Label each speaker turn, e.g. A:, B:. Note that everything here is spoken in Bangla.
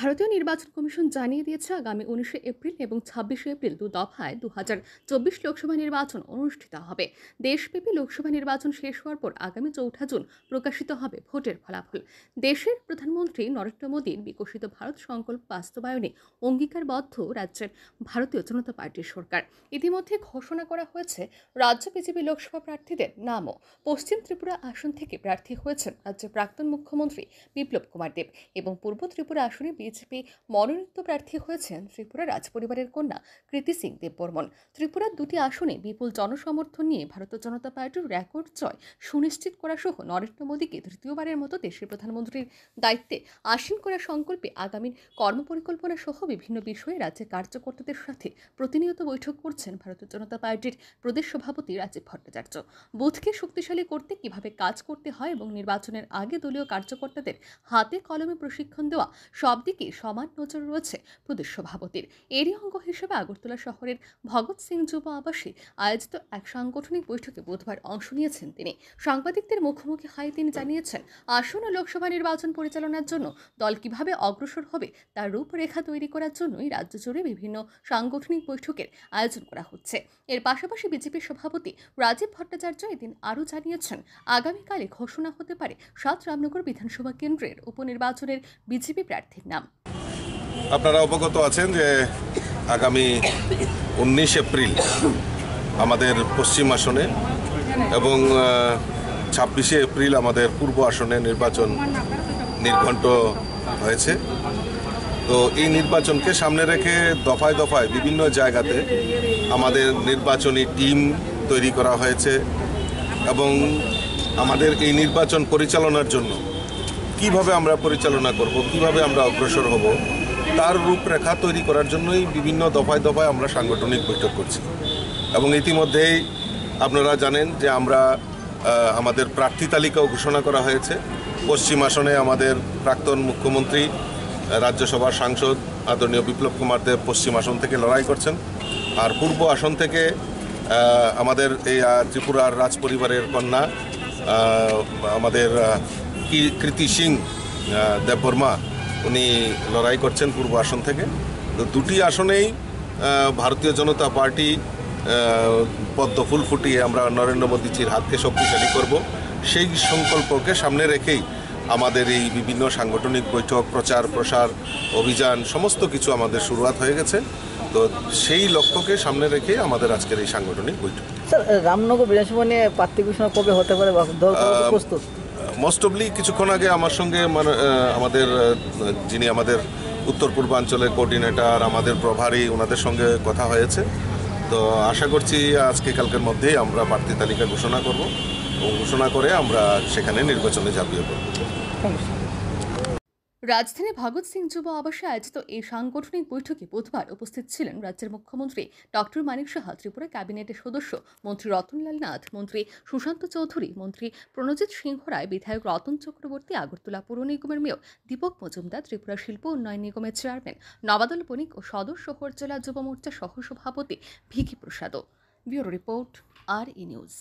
A: ভারতীয় নির্বাচন কমিশন জানিয়ে দিয়েছে আগামী উনিশে এপ্রিল এবং ছাব্বিশে এপ্রিল দু দফায় দু চব্বিশ লোকসভা নির্বাচন অনুষ্ঠিত হবে দেশব্যাপী লোকসভা নির্বাচন শেষ হওয়ার পর আগামী চৌঠা জুন প্রকাশিত হবে ভোটের ফলাফল দেশের প্রধানমন্ত্রী নরেন্দ্র মোদীর বিকশিত ভারত সংকল্প বাস্তবায়নে অঙ্গীকারবদ্ধ রাজ্যের ভারতীয় জনতা পার্টির সরকার ইতিমধ্যে ঘোষণা করা হয়েছে রাজ্য বিজেপি লোকসভা প্রার্থীদের নামও পশ্চিম ত্রিপুরা আসন থেকে প্রার্থী হয়েছেন রাজ্যের প্রাক্তন মুখ্যমন্ত্রী বিপ্লব কুমার দেব এবং পূর্ব ত্রিপুরা আসনে বিজেপি মনোনীত প্রার্থী হয়েছেন ত্রিপুরা রাজপরিবারের কন্যা কৃতি সিং দেববর্মন ত্রিপুরার দুটি আসনে বিপুল জনসমর্থন নিয়ে ভারতীয় জনতা পার্টির রেকর্ড জয় সুনিশ্চিত করা সহ নরেন্দ্র মোদীকে তৃতীয়বারের মতো দেশের প্রধানমন্ত্রীর দায়িত্বে আসীন করার সংকল্পে আগামীর কর্মপরিকল্পনা সহ বিভিন্ন বিষয়ে রাজ্যের কার্যকর্তাদের সাথে প্রতিনিয়ত বৈঠক করছেন ভারতীয় জনতা পার্টির প্রদেশ সভাপতি রাজীব ভট্টাচার্য বুথকে শক্তিশালী করতে কিভাবে কাজ করতে হয় এবং নির্বাচনের আগে দলীয় কার্যকর্তাদের হাতে কলমে প্রশিক্ষণ দেওয়া সব দিকে সমান নজর রয়েছে প্রদেশ সভাপতির এরই অঙ্গ হিসেবে আগরতলা শহরের ভগৎ সিং যুব আবাসে আয়োজিত এক সাংগঠনিক বৈঠকে বুধবার অংশ নিয়েছেন তিনি সাংবাদিকদের মুখোমুখি হয়ে তিনি জানিয়েছেন আসন্ন লোকসভা নির্বাচন পরিচালনার জন্য দল কিভাবে অগ্রসর হবে তার রূপরেখা তৈরি করার জন্যই রাজ্য জুড়ে বিভিন্ন সাংগঠনিক বৈঠকের আয়োজন করা হচ্ছে এর পাশাপাশি বিজেপির সভাপতি রাজীব ভট্টাচার্য এদিন আরও জানিয়েছেন আগামীকালে ঘোষণা হতে পারে সাত রামনগর বিধানসভা কেন্দ্রের উপনির্বাচনের বিজেপি প্রার্থীর নাম
B: জানালাম আপনারা অবগত আছেন যে আগামী উনিশ এপ্রিল আমাদের পশ্চিম আসনে এবং ছাব্বিশে এপ্রিল আমাদের পূর্ব আসনে নির্বাচন নির্ঘণ্ট হয়েছে তো এই নির্বাচনকে সামনে রেখে দফায় দফায় বিভিন্ন জায়গাতে আমাদের নির্বাচনী টিম তৈরি করা হয়েছে এবং আমাদের এই নির্বাচন পরিচালনার জন্য কিভাবে আমরা পরিচালনা করব কিভাবে আমরা অগ্রসর হব তার রূপরেখা তৈরি করার জন্যই বিভিন্ন দফায় দফায় আমরা সাংগঠনিক বৈঠক করছি এবং ইতিমধ্যেই আপনারা জানেন যে আমরা আমাদের প্রার্থী তালিকাও ঘোষণা করা হয়েছে পশ্চিম আসনে আমাদের প্রাক্তন মুখ্যমন্ত্রী রাজ্যসভার সাংসদ আদরণীয় বিপ্লব কুমার দেব পশ্চিম আসন থেকে লড়াই করছেন আর পূর্ব আসন থেকে আমাদের এই ত্রিপুরার রাজপরিবারের কন্যা আমাদের কৃতি সিং দেববর্মা উনি লড়াই করছেন পূর্ব আসন থেকে তো দুটি আসনেই ভারতীয় জনতা পার্টি পদ্ম ফুল ফুটিয়ে আমরা নরেন্দ্র মোদীজির হাতকে শক্তিশালী করব সেই সংকল্পকে সামনে রেখেই আমাদের এই বিভিন্ন সাংগঠনিক বৈঠক প্রচার প্রসার অভিযান সমস্ত কিছু আমাদের শুরুয়াত হয়ে গেছে তো সেই লক্ষ্যকে সামনে রেখে আমাদের আজকের এই সাংগঠনিক বৈঠক
A: স্যার রামনগর বিধানসভা নিয়ে প্রার্থী ঘোষণা কবে হতে পারে প্রস্তুত
B: মোস্ট অবলি কিছুক্ষণ আগে আমার সঙ্গে মানে, আমাদের যিনি আমাদের উত্তর পূর্বাঞ্চলের কোঅর্ডিনেটর আমাদের প্রভারী ওনাদের সঙ্গে কথা হয়েছে তো আশা করছি আজকে কালকের মধ্যেই আমরা প্রার্থী তালিকা ঘোষণা করব এবং ঘোষণা করে আমরা সেখানে নির্বাচনে ঝাঁপিয়ে পড়ব
A: রাজধানী ভগৎ সিং যুব আবাসে আয়োজিত এই সাংগঠনিক বৈঠকে বুধবার উপস্থিত ছিলেন রাজ্যের মুখ্যমন্ত্রী ডক্টর মানিক সাহা ত্রিপুরা ক্যাবিনেটের সদস্য মন্ত্রী রতনলাল নাথ মন্ত্রী সুশান্ত চৌধুরী মন্ত্রী প্রণজিৎ সিংহ রায় বিধায়ক রতন চক্রবর্তী আগরতলা পুর নিগমের মেয়র দীপক মজুমদার ত্রিপুরা শিল্প উন্নয়ন নিগমের চেয়ারম্যান নবাদল বণিক ও সদর শহর জেলা যুব মোর্চা সহসভাপতি ভিকি প্রসাদও ব্যুরো রিপোর্ট আর ই নিউজ